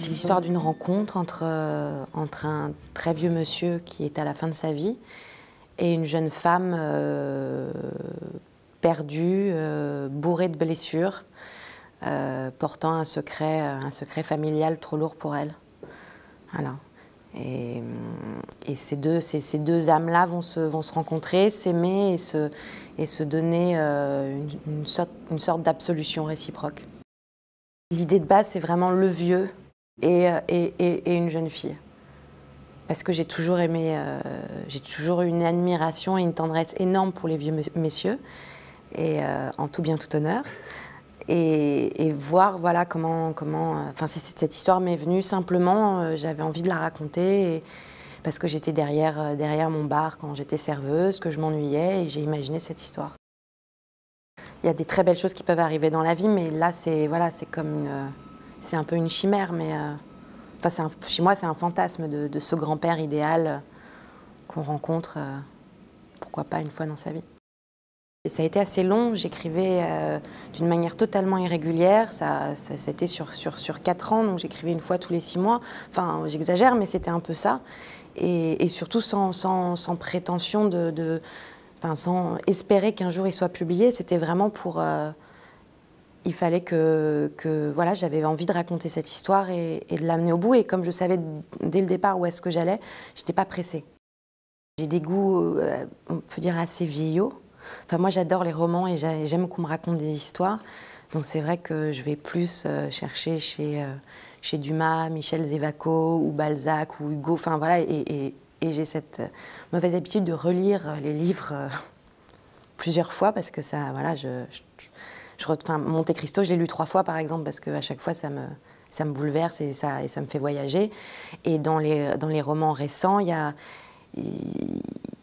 C'est l'histoire d'une rencontre entre, euh, entre un très vieux monsieur qui est à la fin de sa vie et une jeune femme euh, perdue, euh, bourrée de blessures, portant un secret, un secret familial trop lourd pour elle. Et, et ces deux, ces deux âmes-là vont se, vont se rencontrer, s'aimer et se, et se donner une sorte, une sorte d'absolution réciproque. L'idée de base, c'est vraiment le vieux euh, et, et, une jeune fille. Parce que j'ai toujours aimé, euh, j'ai toujours eu une admiration et une tendresse énorme pour les vieux messieurs, et euh, en tout bien tout honneur. Et, voir voilà comment comment enfin cette histoire m'est venue simplement j'avais envie de la raconter parce que j'étais derrière derrière mon bar quand j'étais serveuse que je m'ennuyais et j'ai imaginé cette histoire il y a des très belles choses qui peuvent arriver dans la vie mais là c'est voilà c'est comme une c'est un peu une chimère, mais euh, enfin, chez moi, c'est un fantasme de, ce grand-père idéal euh, qu'on rencontre, euh, pourquoi pas, une fois dans sa vie. Et ça a été assez long, j'écrivais d'une manière totalement irrégulière, ça, ça, a été sur, sur, sur 4 ans, donc j'écrivais une fois tous les six mois, enfin j'exagère, mais c'était un peu ça, et, surtout sans, sans, sans, prétention de... enfin, sans espérer qu'un jour il soit publié, c'était vraiment pour il fallait que, voilà, j'avais envie de raconter cette histoire et, de l'amener au bout. Et comme je savais dès le départ où est-ce que j'allais, j'étais pas pressée. J'ai des goûts, euh, on peut dire, assez vieillots. Enfin, moi, j'adore les romans et j'aime qu'on me raconte des histoires. Donc c'est vrai que je vais plus euh, chercher chez, euh, chez Dumas, Michel Zévaco ou Balzac ou Hugo. Enfin voilà, et, j'ai cette mauvaise habitude de relire les livres plusieurs fois parce que ça, voilà, je je Monte Cristo, je l'ai lu trois fois par exemple parce qu'à chaque fois ça me bouleverse et ça me fait voyager. Et dans les dans les romans récents, il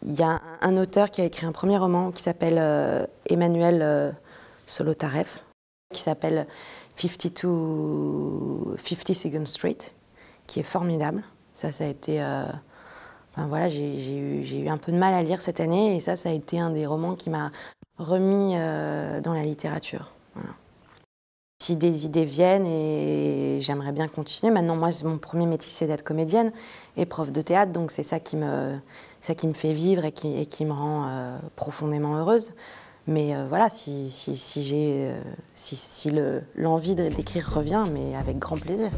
y a un auteur qui a écrit un premier roman qui s'appelle euh, Emmanuel euh, Solotareff, qui s'appelle 52 50 Second Street, qui est formidable. Ça, ça a été euh, voilà, j'ai eu, un peu de mal à lire cette année et ça, ça a été un des romans qui m'a remis dans la littérature si des idées viennent et j'aimerais bien continuer. Maintenant, moi, mon premier métier, c'est d'être comédienne et prof de théâtre, donc c'est ça qui me, ça qui me fait vivre et qui, et qui me rend euh, profondément heureuse. Mais euh, voilà, si, si, j'ai, euh, si, si l'envie d'écrire revient, mais avec grand plaisir.